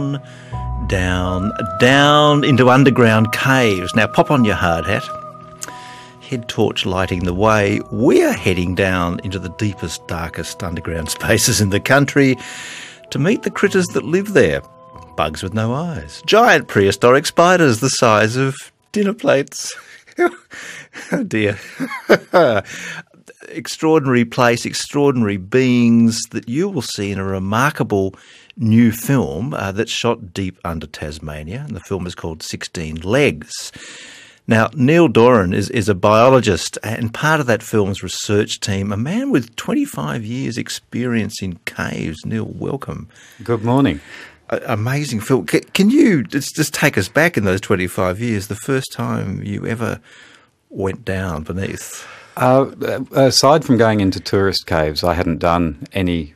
down, down, down into underground caves. Now pop on your hard hat. Head torch lighting the way, we're heading down into the deepest, darkest underground spaces in the country to meet the critters that live there. Bugs with no eyes, giant prehistoric spiders the size of dinner plates. oh dear. extraordinary place, extraordinary beings that you will see in a remarkable new film uh, that's shot deep under Tasmania, and the film is called 16 Legs. Now, Neil Doran is, is a biologist and part of that film's research team, a man with 25 years' experience in caves. Neil, welcome. Good morning. A- amazing film. C- can you just, just take us back in those 25 years, the first time you ever went down beneath? Uh, uh aside from going into tourist caves, I hadn't done any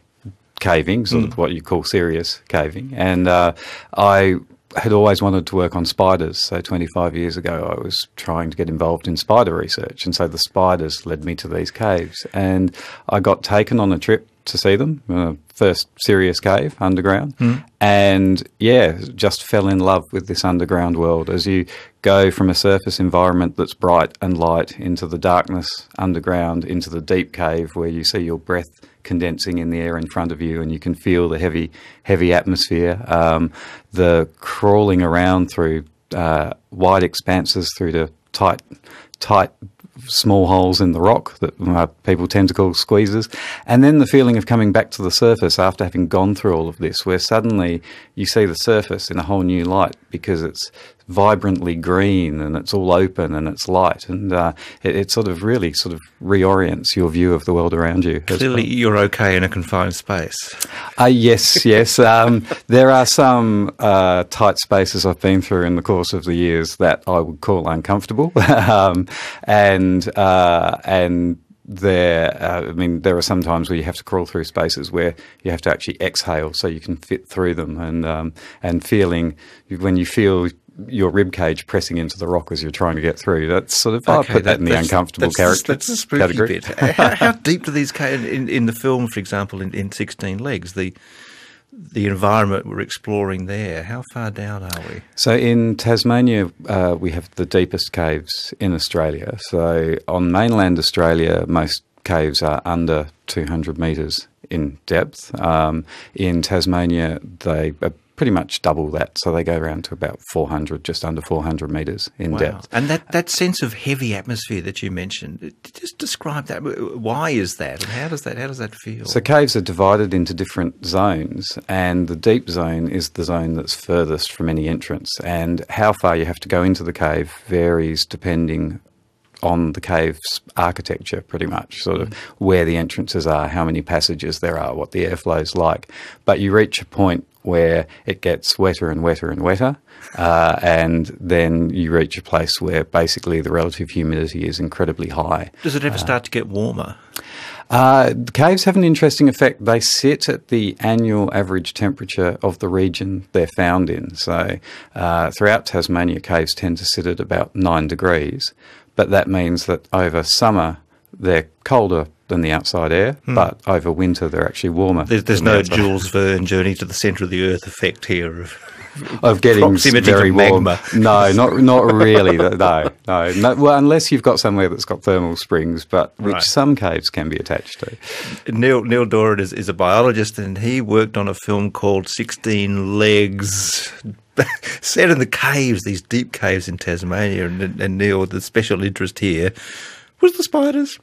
caving, sort mm. of what you call serious caving. And uh, I had always wanted to work on spiders. So 25 years ago, I was trying to get involved in spider research. And so the spiders led me to these caves. And I got taken on a trip to see them, uh, first serious cave underground. Mm. And yeah, just fell in love with this underground world as you go from a surface environment that's bright and light into the darkness underground, into the deep cave where you see your breath condensing in the air in front of you and you can feel the heavy, heavy atmosphere, um, the crawling around through uh, wide expanses through to tight, tight small holes in the rock that uh, people tend to call squeezes. And then the feeling of coming back to the surface after having gone through all of this, where suddenly you see the surface in a whole new light because it's vibrantly green and it's all open and it's light. And uh, it, it, sort of really sort of reorients your view of the world around you. Clearly, well. you're okay in a confined space. Uh, yes, yes. Um, there are some uh, tight spaces I've been through in the course of the years that I would call uncomfortable. um, and, uh, and, there uh, i mean there are some times where you have to crawl through spaces where you have to actually exhale so you can fit through them and um, and feeling when you feel your rib cage pressing into the rock as you're trying to get through. That's sort of, okay, I put that, that in the uncomfortable that's, character. That's the spooky category. bit. how, how, deep do these, caves in, in the film, for example, in, in 16 Legs, the, the environment we're exploring there. How far down are we? So in Tasmania, uh, we have the deepest caves in Australia. So on mainland Australia, most caves are under 200 metres in depth. Um, in Tasmania, they are pretty much double that. So they go around to about 400, just under 400 metres in wow. depth. And that, that sense of heavy atmosphere that you mentioned, just describe that. Why is that? And how does that, how does that feel? So caves are divided into different zones and the deep zone is the zone that's furthest from any entrance. And how far you have to go into the cave varies depending on the cave's architecture, pretty much, sort of mm. where the entrances are, how many passages there are, what the airflow's like. But you reach a point where it gets wetter and wetter and wetter. Uh, and then you reach a place where basically the relative humidity is incredibly high. Does it ever uh, start to get warmer? Uh, the caves have an interesting effect. They sit at the annual average temperature of the region they're found in. So, uh, throughout Tasmania, caves tend to sit at about nine degrees, but that means that over summer, they're colder than the outside air, hmm. but over winter they're actually warmer. There's, there's no the Jules Verne journey to the centre of the Earth effect here of, of getting proximity very to warm. No, not not really. no, no, no, Well, unless you've got somewhere that's got thermal springs, but which right. some caves can be attached to. Neil Neil Doran is, is a biologist, and he worked on a film called Sixteen Legs. set in the caves, these deep caves in Tasmania, and, and Neil, the special interest here was the spiders,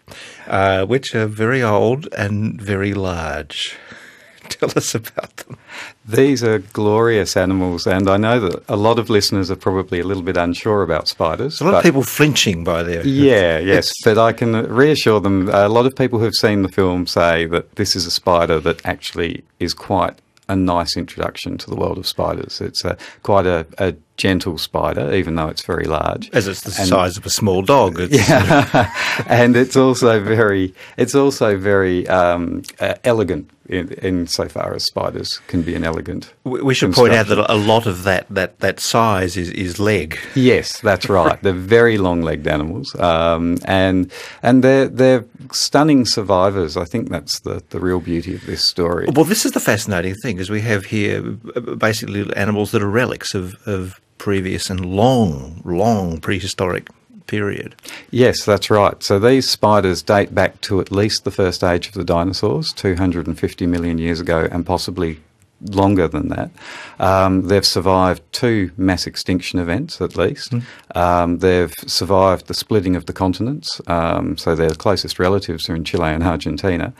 uh, which are very old and very large. Tell us about them. These are glorious animals, and I know that a lot of listeners are probably a little bit unsure about spiders. A lot of people flinching by their. Yeah, yes, but I can reassure them. A lot of people who have seen the film say that this is a spider that actually is quite a nice introduction to the world of spiders. It's a, uh, quite a, a gentle spider, even though it's very large. As it's the and, size of a small dog. yeah, and it's also very, it's also very um, uh, elegant in, insofar as spiders can be inelegant. elegant. We should point out that a lot of that that that size is is leg. Yes, that's right. they're very long-legged animals, um, and and they're they're stunning survivors. I think that's the the real beauty of this story. Well, this is the fascinating thing, is we have here basically animals that are relics of of previous and long, long prehistoric period. Yes, that's right. So these spiders date back to at least the first age of the dinosaurs, 250 million years ago, and possibly longer than that. Um, they've survived two mass extinction events, at least. Mm. Um, they've survived the splitting of the continents. Um, so their closest relatives are in Chile and Argentina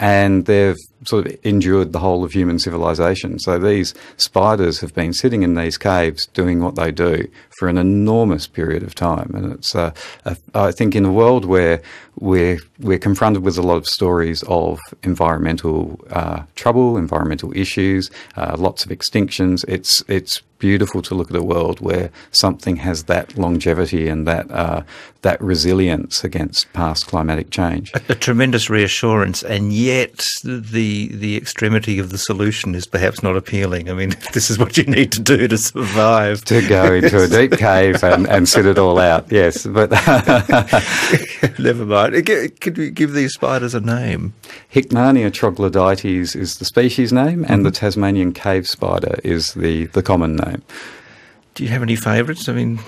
and they've sort of endured the whole of human civilization. So these spiders have been sitting in these caves doing what they do for an enormous period of time, and it's uh, a, I think in a world where we're we're confronted with a lot of stories of environmental uh, trouble, environmental issues, uh, lots of extinctions. It's it's beautiful to look at a world where something has that longevity and that uh, that resilience against past climatic change. A, a, tremendous reassurance, and yet the the extremity of the solution is perhaps not appealing. I mean, this is what you need to do to survive. to go into a deep cave and, and sit it all out. Yes, but never mind. Could we give these spiders a name? Hickmania troglodytes is the species name, and the mm-hmm. Tasmanian cave spider is the the common name time. Do you have any favourites? I mean,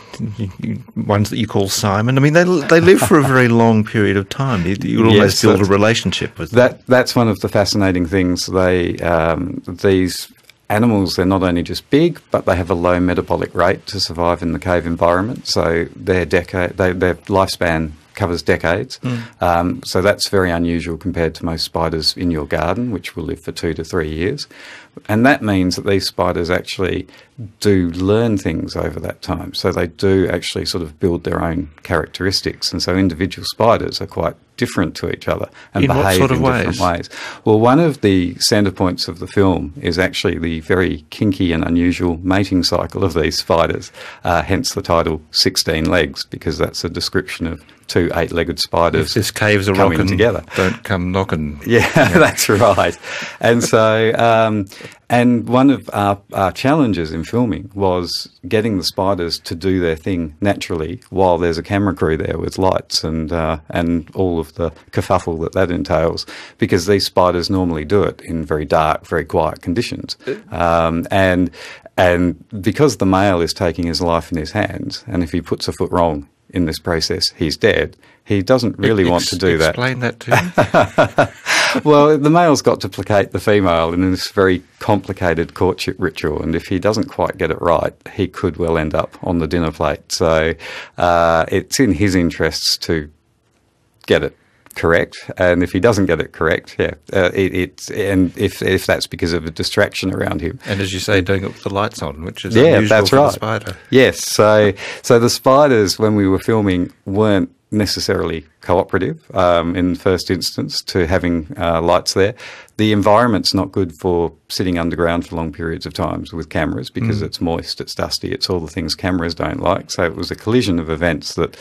ones that you call Simon. I mean, they they live for a very long period of time. You, you almost yes, build a relationship with that. Them. That's one of the fascinating things. They um, these animals, they're not only just big, but they have a low metabolic rate to survive in the cave environment. So their decade, they, their lifespan covers decades. Mm. Um, so that's very unusual compared to most spiders in your garden, which will live for two to three years. And that means that these spiders actually do learn things over that time. So they do actually sort of build their own characteristics. And so individual spiders are quite different to each other and in behave sort of in ways? different ways. Well, one of the center points of the film is actually the very kinky and unusual mating cycle of these spiders, uh, hence the title 16 Legs, because that's a description of two eight-legged spiders if this cave's a coming rockin', together. Don't come knocking. Yeah, yeah, that's right. And so, um, and one of our, our, challenges in filming was getting the spiders to do their thing naturally while there's a camera crew there with lights and uh, and all of the kerfuffle that that entails, because these spiders normally do it in very dark, very quiet conditions, uh. um, and and because the male is taking his life in his hands, and if he puts a foot wrong, in this process, he's dead. He doesn't really Ex- want to do explain that. Explain that to well, the male's got to placate the female in this very complicated courtship ritual, and if he doesn't quite get it right, he could well end up on the dinner plate. So uh, it's in his interests to get it correct. And if he doesn't get it correct, yeah, uh, it, it's and if if that's because of a distraction around him. And as you say, doing it with the lights on, which is yeah, that's right. spider. Yes, so so the spiders when we were filming weren't necessarily cooperative um, in the first instance to having uh, lights there the environment's not good for sitting underground for long periods of times with cameras because mm. it's moist, it's dusty, it's all the things cameras don't like. So it was a collision of events that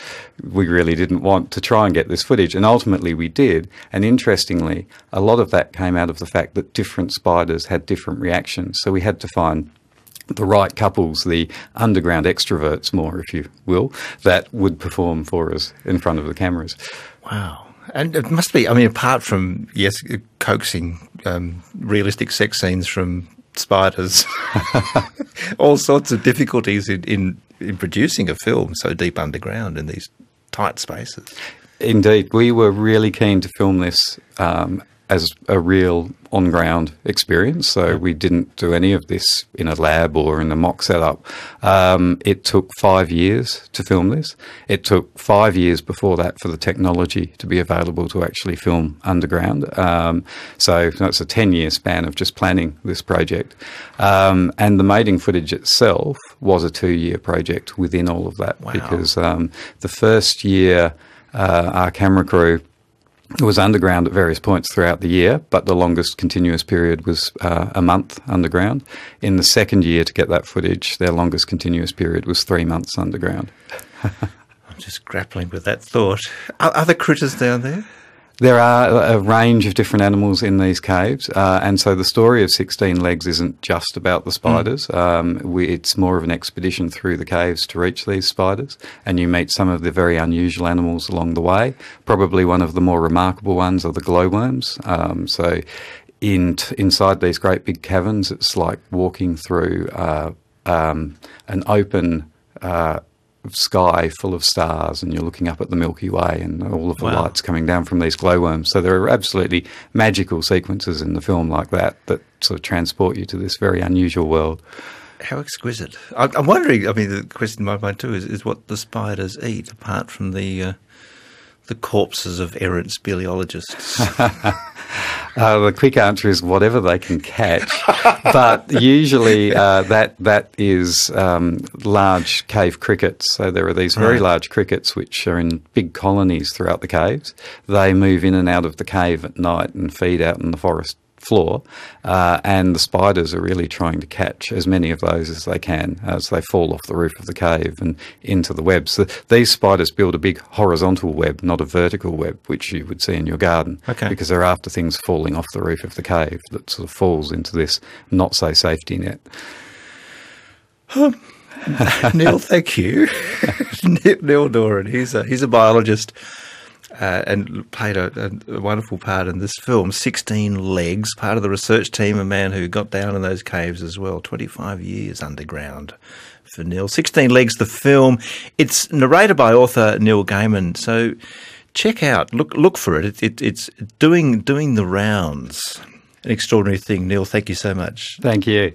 we really didn't want to try and get this footage. And ultimately we did. And interestingly, a lot of that came out of the fact that different spiders had different reactions. So we had to find the right couples, the underground extroverts more, if you will, that would perform for us in front of the cameras. Wow. And it must be, I mean, apart from, yes, coaxing um, realistic sex scenes from spiders, all sorts of difficulties in, in, in producing a film so deep underground in these tight spaces. Indeed, we were really keen to film this um, as a real on ground experience. So we didn't do any of this in a lab or in a mock setup. Um, it took five years to film this. It took five years before that for the technology to be available to actually film underground. Um, so that's a 10 year span of just planning this project. Um, and the mating footage itself was a two year project within all of that wow. because um, the first year. Uh, our camera crew it was underground at various points throughout the year, but the longest continuous period was uh, a month underground. In the second year, to get that footage, their longest continuous period was three months underground. I'm just grappling with that thought. Are there critters down there? There are a range of different animals in these caves, uh, and so the story of 16 legs isn't just about the hmm. spiders. Mm. Um, we, it's more of an expedition through the caves to reach these spiders, and you meet some of the very unusual animals along the way. Probably one of the more remarkable ones are the glowworms. Um, so, in t- inside these great big caverns, it's like walking through uh, um, an open. Uh, sky full of stars and you're looking up at the Milky Way and all of the wow. lights coming down from these glowworms. So there are absolutely magical sequences in the film like that that sort of transport you to this very unusual world. How exquisite. I, am wondering, I mean, the question in my mind too is, is what the spiders eat apart from the. Uh, the corpses of errant speleologists. Uh, the quick answer is whatever they can catch, but usually uh, that that is um, large cave crickets. So there are these very right. large crickets which are in big colonies throughout the caves. They move in and out of the cave at night and feed out in the forest floor, uh, and the spiders are really trying to catch as many of those as they can as they fall off the roof of the cave and into the web. So these spiders build a big horizontal web, not a vertical web, which you would see in your garden, okay. because they're after things falling off the roof of the cave that sort of falls into this not so safety net. Neil, thank you. Neil Doran, he's a, he's a biologist uh, and played a, a, wonderful part in this film. 16 Legs, part of the research team, a man who got down in those caves as well. 25 years underground for Neil. 16 Legs, the film. It's narrated by author Neil Gaiman. So check out, look look for it. it, it it's doing doing the rounds. An extraordinary thing, Neil. Thank you so much. Thank you.